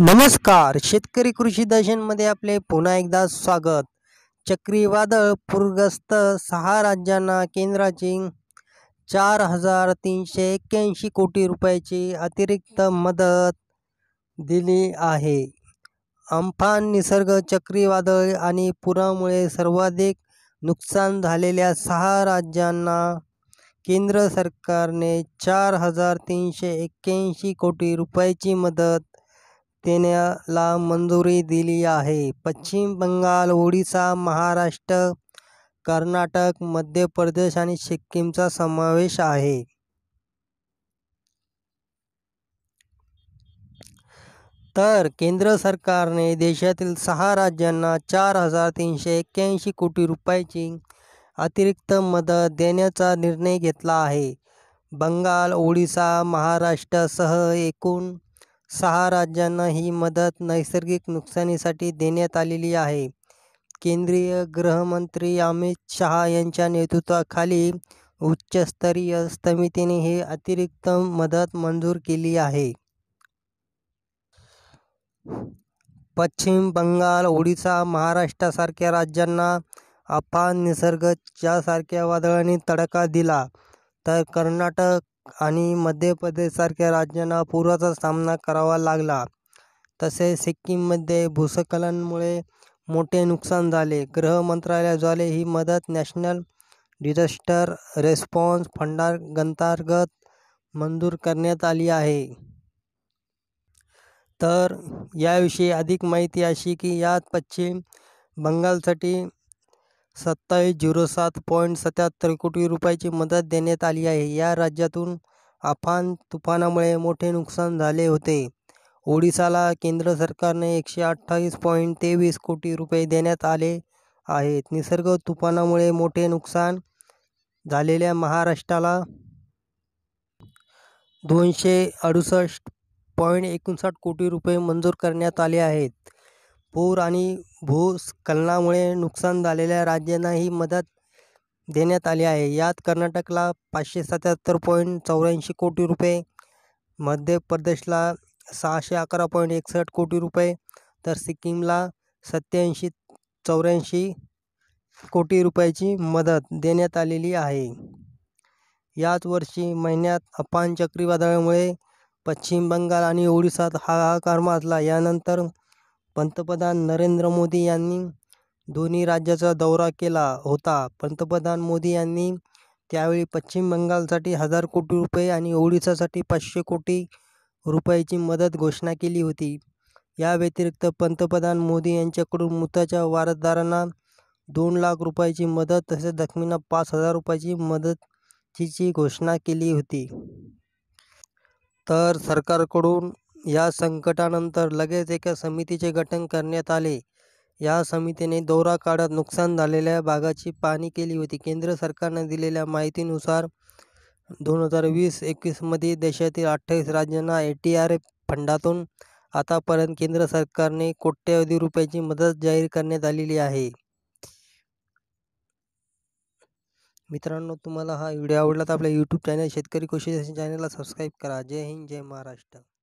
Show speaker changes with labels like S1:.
S1: नमस्कार शेतकरी कृषी दर्शनमध्ये आपले पुन्हा एकदा स्वागत चक्रीवादळ पूरग्रस्त सहा राज्यांना केंद्राची चार हजार तीनशे एक्क्याऐंशी कोटी रुपयाची अतिरिक्त मदत दिली आहे अम्फान निसर्ग चक्रीवादळ आणि पुरामुळे सर्वाधिक नुकसान झालेल्या सहा राज्यांना केंद्र सरकारने चार हजार तीनशे एक्क्याऐंशी कोटी रुपयाची मदत देण्याला मंजुरी दिली आहे पश्चिम बंगाल ओडिसा महाराष्ट्र कर्नाटक मध्य प्रदेश आणि सिक्कीमचा समावेश आहे तर केंद्र सरकारने देशातील सहा राज्यांना चार हजार तीनशे एक्क्याऐंशी कोटी रुपयाची अतिरिक्त मदत देण्याचा निर्णय घेतला आहे बंगाल ओडिसा महाराष्ट्रासह एकूण सहा राज्यांना ही मदत नैसर्गिक नुकसानीसाठी देण्यात आलेली आहे केंद्रीय गृहमंत्री अमित शहा यांच्या नेतृत्वाखाली उच्चस्तरीय समितीने ही अतिरिक्त मदत मंजूर केली आहे पश्चिम बंगाल ओडिसा महाराष्ट्रासारख्या राज्यांना अफान निसर्ग यासारख्या वादळाने तडका दिला तर कर्नाटक आणि मध्य प्रदेशसारख्या राज्यांना पुराचा सामना करावा लागला तसेच सिक्कीममध्ये भूस्खलनामुळे मोठे नुकसान झाले गृह मंत्रालयाद्वारे ही मदत नॅशनल डिझास्टर रेस्पॉन्स अंतर्गत मंजूर करण्यात आली आहे तर याविषयी अधिक माहिती अशी की यात पश्चिम बंगालसाठी सत्तावीस झिरो सात पॉईंट सत्याहत्तर कोटी रुपयाची मदत देण्यात आली आहे या राज्यातून आफान तुफानामुळे मोठे नुकसान झाले होते ओडिसाला केंद्र सरकारने एकशे अठ्ठावीस पॉईंट तेवीस कोटी रुपये देण्यात आले आहेत निसर्ग तुफानामुळे मोठे नुकसान झालेल्या महाराष्ट्राला दोनशे अडुसष्ट पॉईंट एकोणसाठ कोटी रुपये मंजूर करण्यात आले आहेत पूर आणि भूस्खलनामुळे नुकसान झालेल्या राज्यांना ही मदत देण्यात आली आहे यात कर्नाटकला पाचशे सत्याहत्तर पॉईंट चौऱ्याऐंशी कोटी रुपये मध्य प्रदेशला सहाशे अकरा पॉईंट एकसष्ट कोटी रुपये तर सिक्कीमला सत्याऐंशी चौऱ्याऐंशी कोटी रुपयाची मदत देण्यात आलेली आहे याच वर्षी महिन्यात अपान चक्रीवादळामुळे पश्चिम बंगाल आणि ओडिसात हाहाकार माजला यानंतर पंतप्रधान नरेंद्र मोदी यांनी दोन्ही राज्याचा दौरा केला होता पंतप्रधान मोदी यांनी त्यावेळी पश्चिम बंगालसाठी हजार कोटी रुपये आणि ओडिशासाठी पाचशे कोटी रुपयाची मदत घोषणा केली होती या व्यतिरिक्त पंतप्रधान मोदी यांच्याकडून मृताच्या वारसदारांना दोन लाख रुपयाची मदत तसेच जखमींना पाच हजार रुपयाची मदतीची घोषणा केली होती तर सरकारकडून या संकटानंतर लगेच एका समितीचे गठन करण्यात आले या समितीने दौरा काळात नुकसान झालेल्या भागाची पाहणी केली होती केंद्र सरकारने दिलेल्या माहितीनुसार दोन हजार वीस एकवीसमध्ये देशातील अठ्ठावीस राज्यांना ए टी आर एफ फंडातून आतापर्यंत केंद्र सरकारने कोट्यवधी रुपयाची मदत जाहीर करण्यात आलेली आहे मित्रांनो तुम्हाला हा व्हिडिओ आवडला तर आपल्या यूट्यूब चॅनल शेतकरी कृषी चॅनलला सबस्क्राईब करा जय हिंद जय महाराष्ट्र